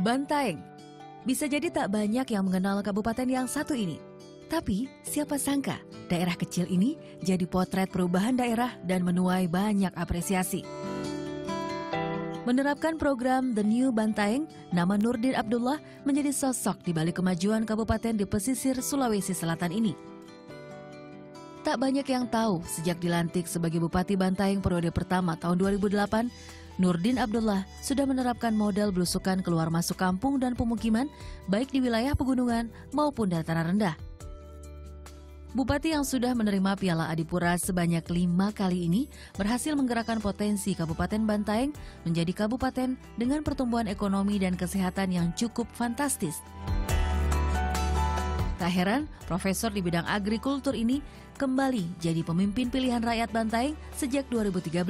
Bantaeng. Bisa jadi tak banyak yang mengenal kabupaten yang satu ini. Tapi siapa sangka daerah kecil ini jadi potret perubahan daerah dan menuai banyak apresiasi. Menerapkan program The New Bantaeng, nama Nurdin Abdullah menjadi sosok di balik kemajuan kabupaten di pesisir Sulawesi Selatan ini. Tak banyak yang tahu sejak dilantik sebagai Bupati Bantaeng periode pertama tahun 2008, Nurdin Abdullah sudah menerapkan model belusukan keluar masuk kampung dan pemukiman baik di wilayah pegunungan maupun dataran rendah. Bupati yang sudah menerima Piala Adipura sebanyak lima kali ini berhasil menggerakkan potensi Kabupaten Bantaeng menjadi kabupaten dengan pertumbuhan ekonomi dan kesehatan yang cukup fantastis. Tak heran, profesor di bidang agrikultur ini kembali jadi pemimpin pilihan rakyat Bantaeng sejak 2013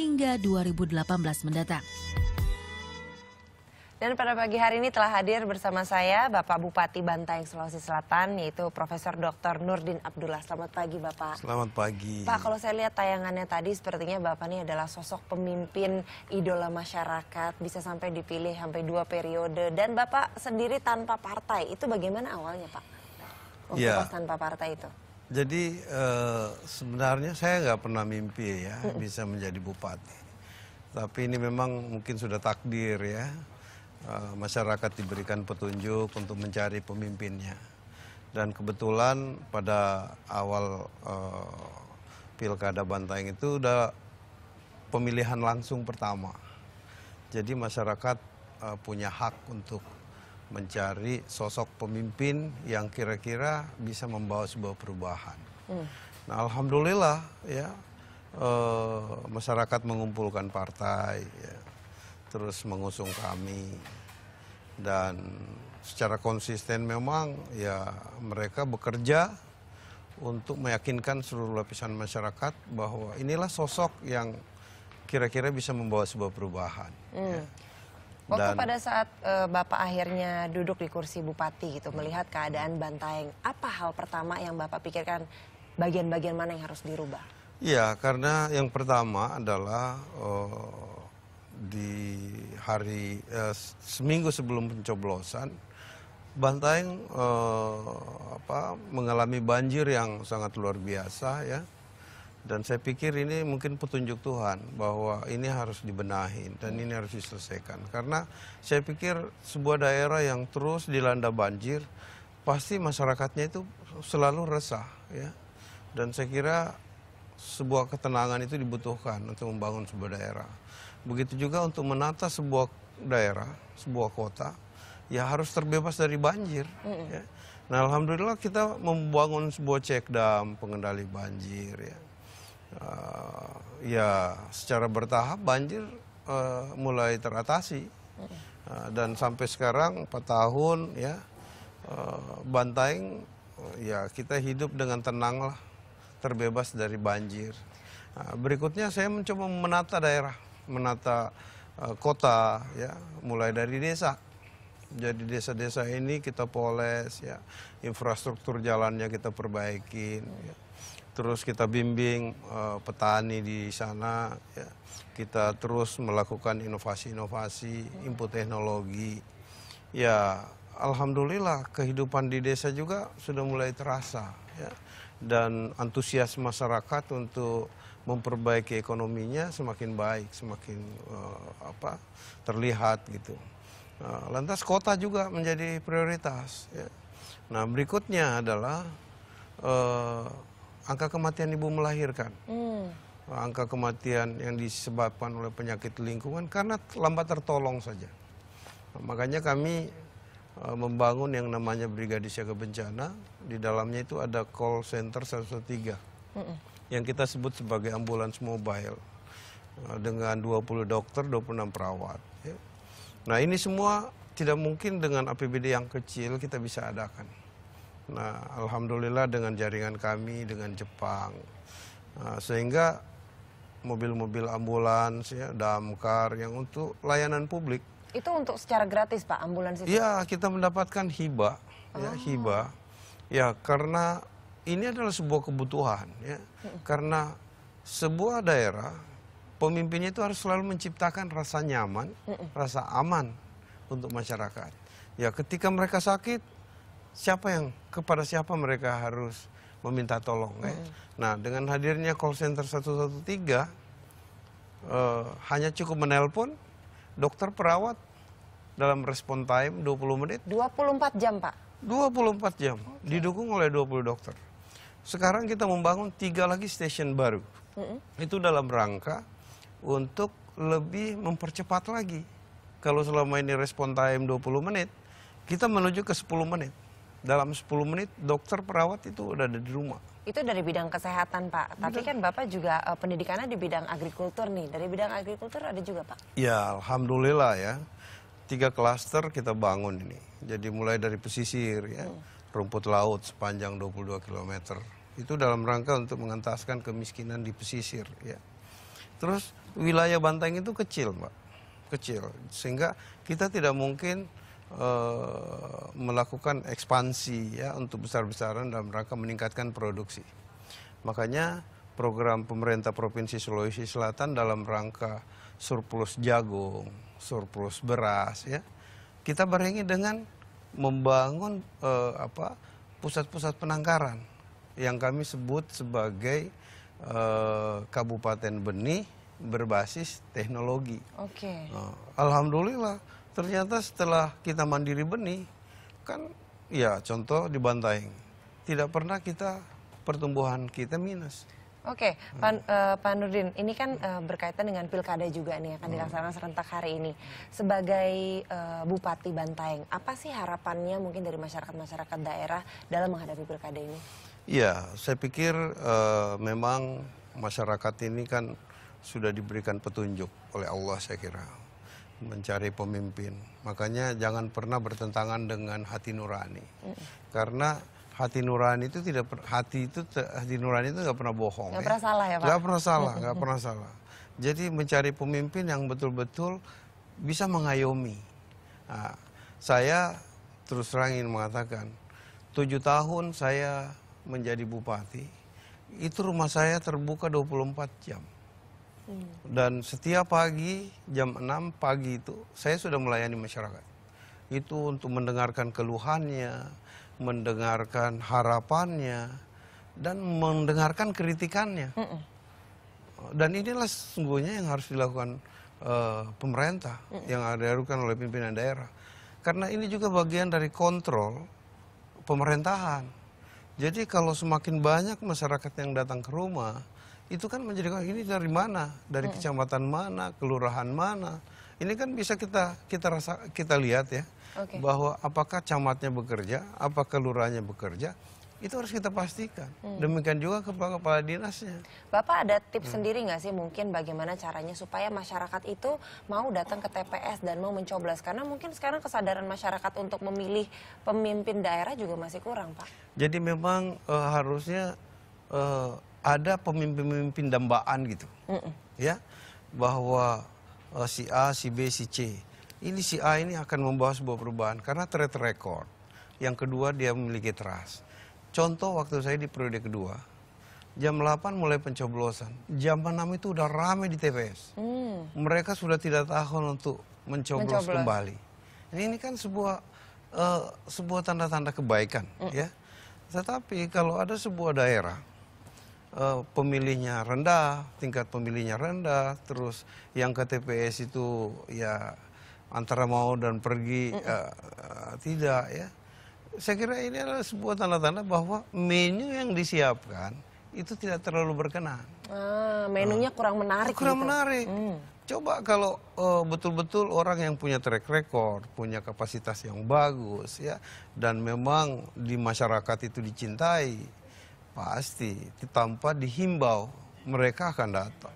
hingga 2018 mendatang. Dan pada pagi hari ini telah hadir bersama saya Bapak Bupati Bantaeng Sulawesi Selatan yaitu Profesor Dr. Nurdin Abdullah. Selamat pagi Bapak. Selamat pagi. Pak kalau saya lihat tayangannya tadi sepertinya Bapak ini adalah sosok pemimpin idola masyarakat bisa sampai dipilih sampai dua periode dan Bapak sendiri tanpa partai itu bagaimana awalnya Pak? untuk ya. pos tanpa partai itu? Jadi e, sebenarnya saya nggak pernah mimpi ya mm bisa menjadi bupati. Tapi ini memang mungkin sudah takdir ya. E, masyarakat diberikan petunjuk untuk mencari pemimpinnya. Dan kebetulan pada awal e, pilkada Bantaeng itu udah pemilihan langsung pertama. Jadi masyarakat e, punya hak untuk mencari sosok pemimpin yang kira-kira bisa membawa sebuah perubahan. Hmm. Nah, alhamdulillah ya e, masyarakat mengumpulkan partai, ya, terus mengusung kami dan secara konsisten memang ya mereka bekerja untuk meyakinkan seluruh lapisan masyarakat bahwa inilah sosok yang kira-kira bisa membawa sebuah perubahan. Ya. Hmm. Ya. Waktu Dan, pada saat e, Bapak akhirnya duduk di kursi bupati gitu, melihat keadaan Bantaeng, apa hal pertama yang Bapak pikirkan bagian-bagian mana yang harus dirubah? Iya, karena yang pertama adalah e, di hari e, seminggu sebelum pencoblosan, Bantaeng e, apa, mengalami banjir yang sangat luar biasa ya dan saya pikir ini mungkin petunjuk Tuhan bahwa ini harus dibenahi dan ini harus diselesaikan. Karena saya pikir sebuah daerah yang terus dilanda banjir, pasti masyarakatnya itu selalu resah. ya. Dan saya kira sebuah ketenangan itu dibutuhkan untuk membangun sebuah daerah. Begitu juga untuk menata sebuah daerah, sebuah kota, ya harus terbebas dari banjir. Ya. Nah, alhamdulillah kita membangun sebuah cek dam pengendali banjir ya uh, ya secara bertahap banjir uh, mulai teratasi uh, dan sampai sekarang 4 tahun ya uh, Bantaing uh, ya kita hidup dengan tenang lah terbebas dari banjir. Uh, berikutnya saya mencoba menata daerah, menata uh, kota ya mulai dari desa. Jadi desa-desa ini kita poles ya, infrastruktur jalannya kita perbaikin ya terus kita bimbing uh, petani di sana, ya. kita terus melakukan inovasi-inovasi, input teknologi. Ya, alhamdulillah kehidupan di desa juga sudah mulai terasa, ya. dan antusias masyarakat untuk memperbaiki ekonominya semakin baik, semakin uh, apa terlihat gitu. Nah, lantas kota juga menjadi prioritas. Ya. Nah berikutnya adalah uh, angka kematian ibu melahirkan. Hmm. Angka kematian yang disebabkan oleh penyakit lingkungan karena lambat tertolong saja. makanya kami e, membangun yang namanya Brigade Siaga Bencana. Di dalamnya itu ada call center 113. Hmm. Yang kita sebut sebagai ambulans mobile. Uh, dengan 20 dokter, 26 perawat. Ya. Nah ini semua tidak mungkin dengan APBD yang kecil kita bisa adakan. Nah, alhamdulillah dengan jaringan kami dengan Jepang, nah, sehingga mobil-mobil ambulans, ya, damkar yang untuk layanan publik. Itu untuk secara gratis pak ambulans itu? Ya, kita mendapatkan hibah, oh. ya ah. hibah. Ya, karena ini adalah sebuah kebutuhan, ya, hmm. karena sebuah daerah pemimpinnya itu harus selalu menciptakan rasa nyaman, hmm. rasa aman untuk masyarakat. Ya, ketika mereka sakit siapa yang kepada siapa mereka harus meminta tolong. Mm. Ya. Hmm. Nah, dengan hadirnya call center 113 eh, hanya cukup menelpon dokter perawat dalam respon time 20 menit. 24 jam, Pak. 24 jam, okay. didukung oleh 20 dokter. Sekarang kita membangun tiga lagi stasiun baru. -hmm. Itu dalam rangka untuk lebih mempercepat lagi. Kalau selama ini respon time 20 menit, kita menuju ke 10 menit dalam 10 menit dokter perawat itu udah ada di rumah. Itu dari bidang kesehatan Pak, bidang. tapi kan Bapak juga uh, pendidikannya di bidang agrikultur nih. Dari bidang agrikultur ada juga Pak? Ya Alhamdulillah ya, tiga klaster kita bangun ini. Jadi mulai dari pesisir ya, hmm. rumput laut sepanjang 22 km. Itu dalam rangka untuk mengentaskan kemiskinan di pesisir ya. Terus wilayah Banteng itu kecil Pak, kecil. Sehingga kita tidak mungkin Eh, melakukan ekspansi ya untuk besar-besaran dalam rangka meningkatkan produksi. Makanya program pemerintah Provinsi Sulawesi Selatan dalam rangka surplus jagung, surplus beras ya. Kita barengi dengan membangun eh, apa pusat-pusat penangkaran yang kami sebut sebagai eh, Kabupaten Benih berbasis teknologi. Oke. Okay. Alhamdulillah ternyata setelah kita mandiri benih, kan ya contoh di Bantaeng, tidak pernah kita pertumbuhan kita minus. Oke, okay. Pan, uh, Pak Nurdin, ini kan uh, berkaitan dengan pilkada juga nih akan hmm. dilaksanakan serentak hari ini. Sebagai uh, Bupati Bantaeng, apa sih harapannya mungkin dari masyarakat-masyarakat daerah dalam menghadapi pilkada ini? Ya, saya pikir uh, memang masyarakat ini kan sudah diberikan petunjuk oleh Allah saya kira mencari pemimpin. Makanya jangan pernah bertentangan dengan hati nurani. Mm. Karena hati nurani itu tidak hati itu hati nurani itu nggak pernah bohong. Nggak ya. pernah salah ya pak. Nggak pernah salah, nggak pernah salah. Jadi mencari pemimpin yang betul-betul bisa mengayomi. Nah, saya terus terang ingin mengatakan tujuh tahun saya menjadi bupati itu rumah saya terbuka 24 jam. Hmm. Dan setiap pagi jam 6 pagi itu saya sudah melayani masyarakat. Itu untuk mendengarkan keluhannya, mendengarkan harapannya, dan mendengarkan kritikannya. -mm. Dan inilah sesungguhnya yang harus dilakukan uh, pemerintah, -mm. yang dilakukan oleh pimpinan daerah. Karena ini juga bagian dari kontrol pemerintahan. Jadi kalau semakin banyak masyarakat yang datang ke rumah, itu kan menjadi ini dari mana dari hmm. kecamatan mana kelurahan mana ini kan bisa kita kita rasa kita lihat ya okay. bahwa apakah camatnya bekerja apakah kelurahannya bekerja itu harus kita pastikan hmm. demikian juga kepala kepala dinasnya bapak ada tips hmm. sendiri nggak sih mungkin bagaimana caranya supaya masyarakat itu mau datang ke TPS dan mau mencoblos karena mungkin sekarang kesadaran masyarakat untuk memilih pemimpin daerah juga masih kurang pak jadi memang uh, harusnya uh, ada pemimpin-pemimpin dambaan gitu. Mm -mm. Ya, bahwa uh, si A, si B, si C. Ini si A ini akan membawa sebuah perubahan karena track record. Yang kedua dia memiliki trust. Contoh waktu saya di periode kedua, jam 8 mulai pencoblosan. Jam 6 itu udah rame di TPS. Mm. Mereka sudah tidak tahan untuk mencoblos, mencoblos. kembali. Ini, ini kan sebuah uh, sebuah tanda-tanda kebaikan mm. ya. Tetapi kalau ada sebuah daerah uh, pemilihnya rendah, tingkat pemilihnya rendah, terus yang ke TPS itu ya antara mau dan pergi Uh, uh, tidak ya. Saya kira ini adalah sebuah tanda-tanda bahwa menu yang disiapkan itu tidak terlalu berkenan. Ah, menunya uh, kurang menarik. Kurang gitu. menarik. Mm. Coba kalau betul-betul uh, orang yang punya track record, punya kapasitas yang bagus ya, dan memang di masyarakat itu dicintai Pasti, tanpa dihimbau mereka akan datang.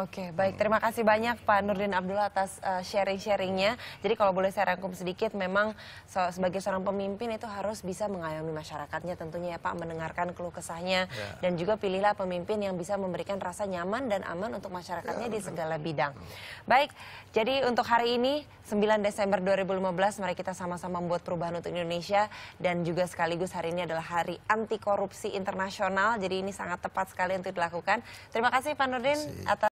Oke, baik. Terima kasih banyak Pak Nurdin Abdul atas uh, sharing-sharingnya. Jadi kalau boleh saya rangkum sedikit, memang so, sebagai seorang pemimpin itu harus bisa mengayomi masyarakatnya tentunya ya Pak, mendengarkan keluh kesahnya. Yeah. Dan juga pilihlah pemimpin yang bisa memberikan rasa nyaman dan aman untuk masyarakatnya yeah. di segala bidang. Baik, jadi untuk hari ini 9 Desember 2015, mari kita sama-sama membuat perubahan untuk Indonesia. Dan juga sekaligus hari ini adalah Hari Anti Korupsi Internasional. Jadi ini sangat tepat sekali untuk dilakukan. Terima kasih Pak Nurdin atas